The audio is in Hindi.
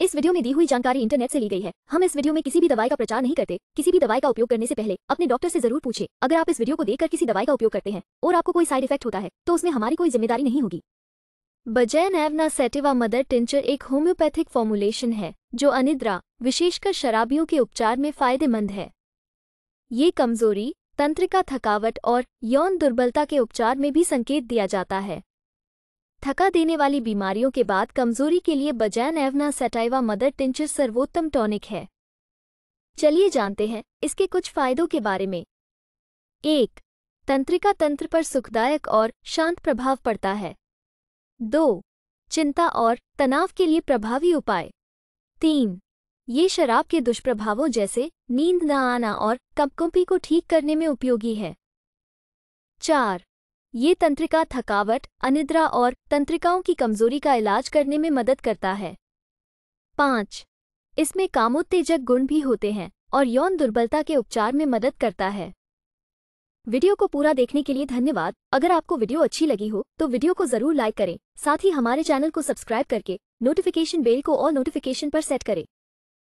इस वीडियो में दी हुई जानकारी इंटरनेट से ली गई है हम इस वीडियो में किसी भी दवाई का प्रचार नहीं करते किसी भी दवाई का उपयोग करने से पहले अपने डॉक्टर से जरूर पूछे अगर आप इस वीडियो को देखकर किसी दवाई का उपयोग करते हैं और आपको कोई साइड इफेक्ट होता है तो उसमें हमारी कोई जिम्मेदारी नहीं होगी बजैन एवना सेटिवा मदर टिंचर एक होम्योपैथिक फॉर्मुलेशन है जो अनिद्रा विशेषकर शराबियों के उपचार में फायदेमंद है ये कमजोरी तंत्रिका थकावट और यौन दुर्बलता के उपचार में भी संकेत दिया जाता है थका देने वाली बीमारियों के बाद कमजोरी के लिए बजैन एवना सेटाइवा मदर टिंचर सर्वोत्तम टॉनिक है चलिए जानते हैं इसके कुछ फायदों के बारे में एक तंत्रिका तंत्र पर सुखदायक और शांत प्रभाव पड़ता है दो चिंता और तनाव के लिए प्रभावी उपाय तीन ये शराब के दुष्प्रभावों जैसे नींद न आना और कपकुपी को ठीक करने में उपयोगी है चार ये तंत्रिका थकावट अनिद्रा और तंत्रिकाओं की कमजोरी का इलाज करने में मदद करता है पाँच इसमें कामोत्तेजक गुण भी होते हैं और यौन दुर्बलता के उपचार में मदद करता है वीडियो को पूरा देखने के लिए धन्यवाद अगर आपको वीडियो अच्छी लगी हो तो वीडियो को जरूर लाइक करें साथ ही हमारे चैनल को सब्सक्राइब करके नोटिफिकेशन बेल को और नोटिफिकेशन पर सेट करें